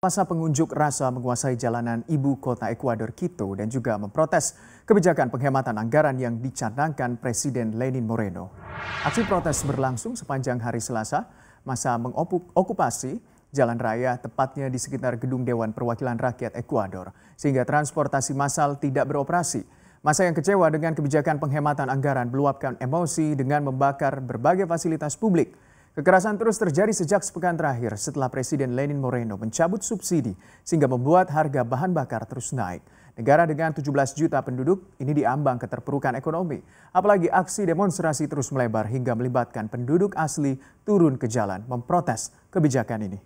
Masa pengunjuk rasa menguasai jalanan ibu kota Ekuador Quito dan juga memprotes kebijakan penghematan anggaran yang dicanangkan Presiden Lenin Moreno. Aksi protes berlangsung sepanjang hari Selasa. Masa mengokupasi jalan raya tepatnya di sekitar gedung Dewan Perwakilan Rakyat Ekuador sehingga transportasi massal tidak beroperasi. Masa yang kecewa dengan kebijakan penghematan anggaran meluapkan emosi dengan membakar berbagai fasilitas publik Kekerasan terus terjadi sejak sepekan terakhir setelah Presiden Lenin Moreno mencabut subsidi sehingga membuat harga bahan bakar terus naik. Negara dengan 17 juta penduduk ini diambang keterpurukan ekonomi. Apalagi aksi demonstrasi terus melebar hingga melibatkan penduduk asli turun ke jalan memprotes kebijakan ini.